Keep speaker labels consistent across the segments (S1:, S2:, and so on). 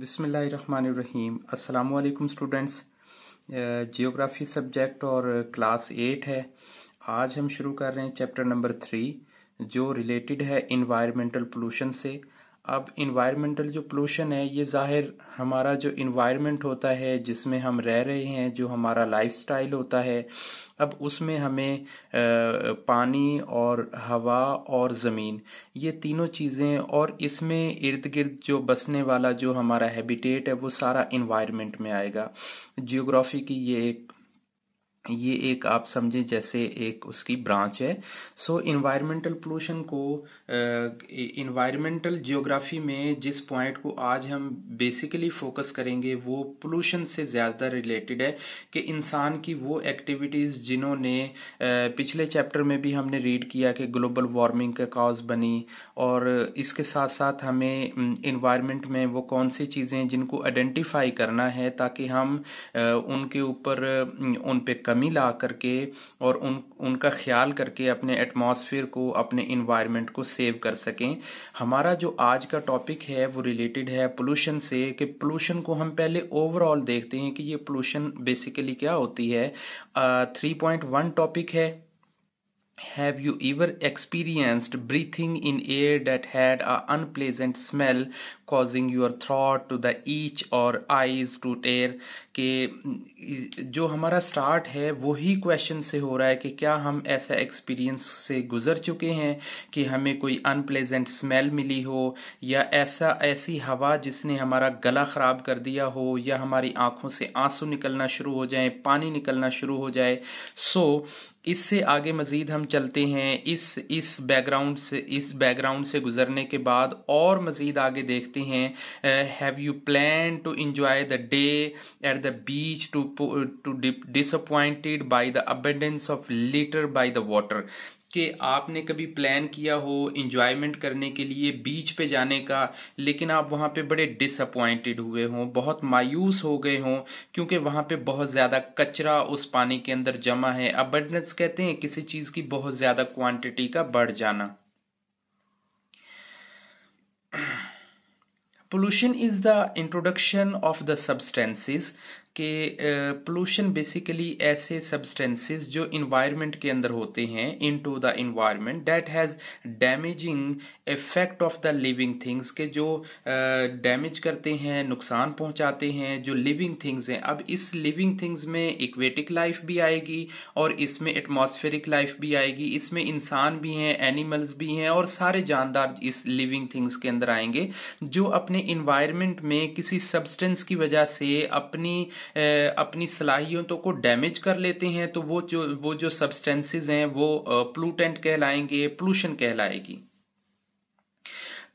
S1: बिसमीम अल्लाम students geography subject और क्लास एट है आज हम शुरू कर रहे हैं चैप्टर नंबर थ्री जो रिलेटेड है इन्वायरमेंटल पोलूशन से अब इन्वायरमेंटल जो पोल्यूशन है ये ज़ाहिर हमारा जो इन्वायरमेंट होता है जिसमें हम रह रहे हैं जो हमारा लाइफस्टाइल होता है अब उसमें हमें पानी और हवा और ज़मीन ये तीनों चीज़ें और इसमें इर्द गिर्द जो बसने वाला जो हमारा हैबिटेट है वो सारा इन्वायरमेंट में आएगा जियोग्राफी की ये एक ये एक आप समझे जैसे एक उसकी ब्रांच है सो इन्वायरमेंटल पोल्यूशन को इन्वायरमेंटल जियोग्राफी में जिस पॉइंट को आज हम बेसिकली फोकस करेंगे वो पोल्यूशन से ज़्यादा रिलेटेड है कि इंसान की वो एक्टिविटीज़ जिन्होंने पिछले चैप्टर में भी हमने रीड किया कि ग्लोबल वार्मिंग का कॉज बनी और इसके साथ साथ हमें इन्वायरमेंट में वो कौन सी चीज़ें जिनको आइडेंटिफाई करना है ताकि हम उनके ऊपर उन पर कमी ला करके और उन उनका ख्याल करके अपने एटमॉस्फेयर को अपने इन्वायरमेंट को सेव कर सकें हमारा जो आज का टॉपिक है वो रिलेटेड है पोल्यूशन से कि पोल्यूशन को हम पहले ओवरऑल देखते हैं कि ये पोल्यूशन बेसिकली क्या होती है थ्री पॉइंट वन टॉपिक है Have you ever experienced breathing in air that had a unpleasant smell causing your throat to the itch or eyes to tear? कि जो हमारा स्टार्ट है वही क्वेश्चन से हो रहा है कि क्या हम ऐसा एक्सपीरियंस से गुजर चुके हैं कि हमें कोई अनप्लेजेंट स्मेल मिली हो या ऐसा ऐसी हवा जिसने हमारा गला ख़राब कर दिया हो या हमारी आंखों से आंसू निकलना शुरू हो जाए पानी निकलना शुरू हो जाए सो इससे आगे मज़ीद हम चलते हैं इस इस बैकग्राउंड से इस बैकग्राउंड से गुजरने के बाद और मज़ीद आगे देखते हैं have you plan to enjoy the day at the beach to, to disappointed by the abundance of litter by the water कि आपने कभी प्लान किया हो इंजॉयमेंट करने के लिए बीच पे जाने का लेकिन आप वहाँ पे बड़े डिसअपॉइंटेड हुए हों बहुत मायूस हो गए हों क्योंकि वहाँ पे बहुत ज़्यादा कचरा उस पानी के अंदर जमा है अबंडेंस कहते हैं किसी चीज़ की बहुत ज़्यादा क्वांटिटी का बढ़ जाना Pollution is the introduction of the substances कि पोल्यूशन बेसिकली ऐसे सब्सटेंसेस जो इन्वायरमेंट के अंदर होते हैं into the environment that has damaging effect of the living things के जो डैमेज uh, करते हैं नुकसान पहुंचाते हैं जो लिविंग थिंग्स हैं अब इस लिविंग थिंग्स में इक्वेटिक लाइफ भी आएगी और इसमें एटमोसफेरिक लाइफ भी आएगी इसमें इंसान भी हैं एनिमल्स भी हैं और सारे जानदार इस लिविंग थिंग्स के अंदर आएंगे जो अपने इन्वायरमेंट में किसी सब्सटेंस की वजह से अपनी uh, अपनी सलाहियतों तो को डैमेज कर लेते हैं तो वो जो वो जो सब्सटेंसेज हैं वो प्लूटेंट कहलाएंगे पोल्यूशन कहलाएगी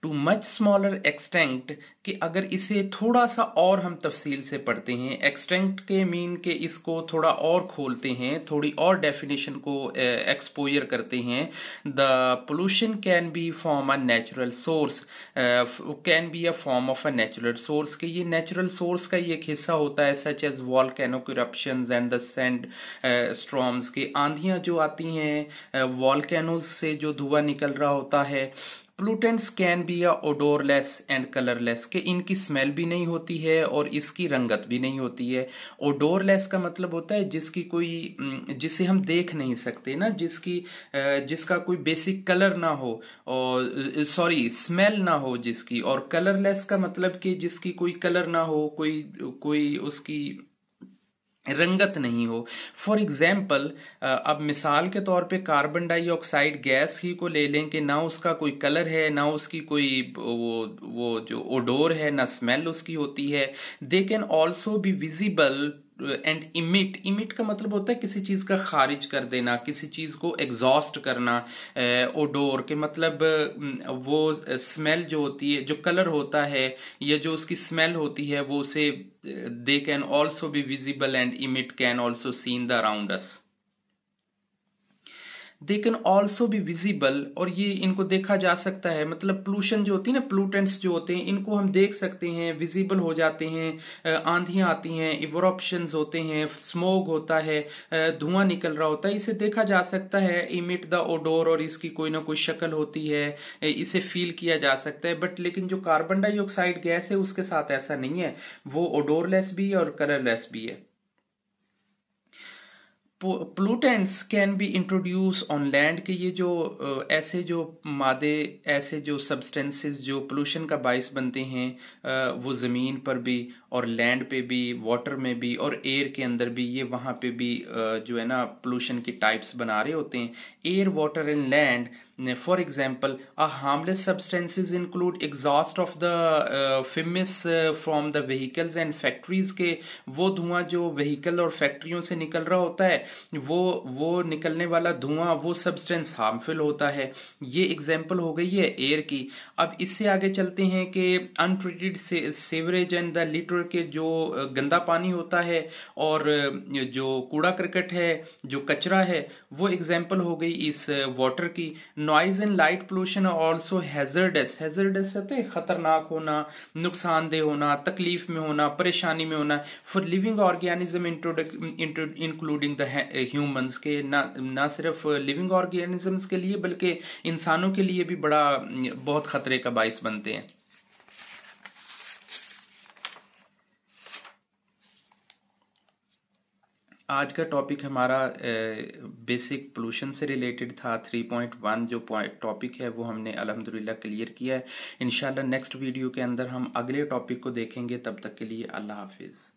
S1: टू मच स्मॉलर एक्सटेंट कि अगर इसे थोड़ा सा और हम तफसील से पढ़ते हैं एक्सटेंट के मीन के इसको थोड़ा और खोलते हैं थोड़ी और डेफिनेशन को एक्सपोजर करते हैं the pollution can be form a natural source can be a form of a natural source के ये नेचुरल सोर्स का ये एक हिस्सा होता है such as volcano corruption and the sand storms के आंधियाँ जो आती हैं वॉल से जो धुआं निकल रहा होता है पोलूटेंट्स कैन बी या ओडोरलेस एंड कलरलेस कि इनकी स्मेल भी नहीं होती है और इसकी रंगत भी नहीं होती है ओडोरलेस का मतलब होता है जिसकी कोई जिसे हम देख नहीं सकते ना जिसकी जिसका कोई बेसिक कलर ना हो और सॉरी स्मेल ना हो जिसकी और कलरलेस का मतलब कि जिसकी कोई कलर ना हो कोई कोई उसकी रंगत नहीं हो फॉर एग्जाम्पल अब मिसाल के तौर पे कार्बन डाइऑक्साइड गैस ही को ले लें कि ना उसका कोई कलर है ना उसकी कोई वो वो जो ओडोर है ना स्मेल उसकी होती है they can also be visible and emit emit का मतलब होता है किसी चीज़ का खारिज कर देना किसी चीज़ को एग्जॉस्ट करना ओडोर के मतलब वो स्मेल जो होती है जो कलर होता है या जो उसकी स्मेल होती है वो उसे they can also be visible and emit can also seen the around us they can also भी विजिबल और ये इनको देखा जा सकता है मतलब प्लूशन जो होती है ना प्लूटेंट्स जो होते हैं इनको हम देख सकते हैं विजिबल हो जाते हैं आंधियाँ आती हैं इवोरप्शन होते हैं स्मोग होता है धुआं निकल रहा होता है इसे देखा जा सकता है इमिट द ओडोर और इसकी कोई ना कोई शक्ल होती है इसे फील किया जा सकता है बट लेकिन जो कार्बन डाइऑक्साइड गैस है उसके साथ ऐसा नहीं है वो ओडोरलेस भी है और कलरलेस भी है pollutants can be introduce on land के ये जो ऐसे जो मादे ऐसे जो सब्सटेंसेस जो पोल्यूशन का बायस बनते हैं वो ज़मीन पर भी और लैंड पे भी वाटर में भी और एयर के अंदर भी ये वहाँ पे भी जो है ना पोल्यूशन के टाइप्स बना रहे होते हैं air water and land for example a harmless substances include exhaust of the uh, from the from and factories के वो धुआं जो वहीकल और फैक्ट्रियों से निकल रहा होता है वो वो निकलने वाला धुआं वो सब्सटेंस हार्मफुल होता है ये एग्जाम्पल हो गई है एयर की अब इससे आगे चलते हैं कि untreated sewerage and the litter के जो गंदा पानी होता है और जो कूड़ा क्रिकेट है जो कचरा है वो एग्जाम्पल हो गई इस वाटर की noise and light pollution also hazardous hazardous होते खतरनाक होना नुकसानदेह होना तकलीफ में होना परेशानी में होना for living organism including the humans eh, के ना ना सिर्फ लिविंग ऑर्गेनिजम्स के लिए बल्कि इंसानों के लिए भी बड़ा mm, बहुत खतरे का बायस बनते हैं आज का टॉपिक हमारा बेसिक eh, पोल्यूशन से रिलेटेड था 3.1 जो टॉपिक है वो हमने अलहमदिल्ला क्लियर किया है इनशाला नेक्स्ट वीडियो के अंदर हम अगले टॉपिक को देखेंगे तब तक के लिए अल्लाह हाफिज़